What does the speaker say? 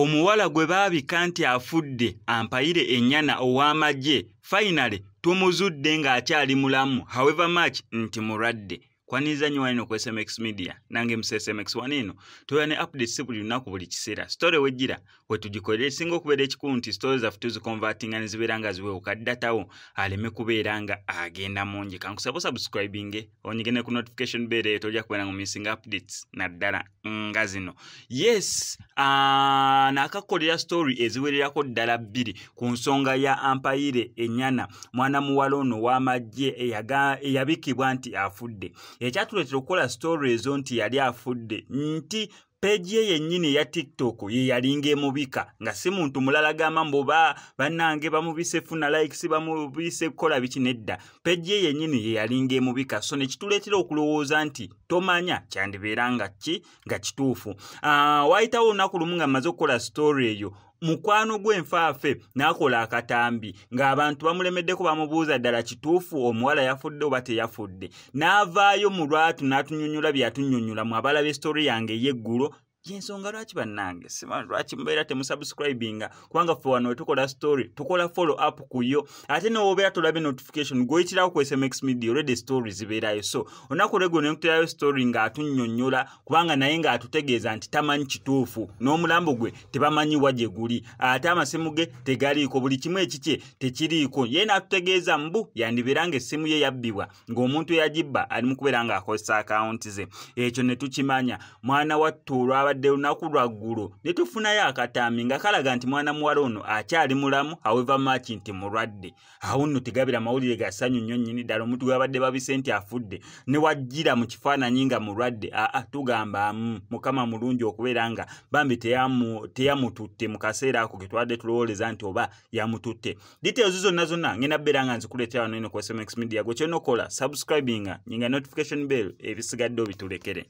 omuwala gwe baabika nti afudde ampayire ennyana ow'amagye fayinale tumuzudde ng'akyali mulamu however much nti mulwadde kwaniriza nnyo wanino okwesa mx media nange musesa mx wanino tuyane updates buli lunaku buli kiseera stole wejjira we tugikolera esinga okubeera ekiku nti stole zaffe tuzikonvertinga ne zibeera nga ziweewuka ddatawo aleme kubeera nga agenda mungi kankusaba osubscribinge onyigene ku notification bell eyo tolya kubeera nga missinga updates naddala nga zino yes uh, naakakolera story eziwererako ddala bbiri ku nsonga ya ampayire ennyana mwana muwala ono w'amagye eyabikibwa nti afudde ekyatuletera okukola story ezo nti yali afudde nti peegi ye yennyini eya tiktok yeyalinga emubika nga si muntu mulala gamba mbuba bannange bamubise funa likes bamubise kukola biki nedda peegi ye yennyini yeyalinga emubika so nekituleetera okulowooza nti tomanya kyandibeera nga ki nga kituufu ah, wayitawo olunaku lumu nga mmaze okukola sitoori eyo mukwano gw'enfaafe n'akola akatambi ng'abantu bamulemeddeko bamubuuza ddala kituufu omuwala yafudde oba teyafudde n'avaayo mu lwatu n'atunyonyola byatunyonyolamu abalaba estori yange ey'eggulo yensonga lwaki bannange lwaki mubeera temusubscribinga kubanga ffe wano wetukola story tukola follow up ku yo ate nawe obeera tolabe notification gwoyitirako ku sms media olwedde story zibeerayo so onaku olwegwe nekuterayo story ngaatunyonnyola kubanga naye ngaatutegeeza nti tamanyi kituufu n'omulambo gwe tebamanyiwa gye guli ate amasimu ge tegaliiko buli kimu ekikye tekiriiko ye naatutegeeza mbu yandibeera nga essimu ye yabbibwa ng'omuntu eyagibba ali mu kubeera ng'akozesa akawunti ze ekyo ne tukimanya mwana wattu olwaba wadde lunaku lwaggulu ne tufunayo akatambi nga kalaga nti mwana muwala ono akyali mulamu aweva maaki nti mulwadde awo nno tegabira mawulire gasanyu nnyo nnyini ddala omuntu gwabadde babise nti afudde ne wajjira mu kifaananyi nga mulwadde aa tugamba mu mukama mulungi okubeera nga bambi teyamututte mu kaseera ako ge twadde tulowooleza nti oba yamututte ditaozi zonna zonna ngenda bbeera nga nzikuleetera wano eno ku smx media gwe kyonokola subscribinga nyinga notification bell ebisigadde obitulekere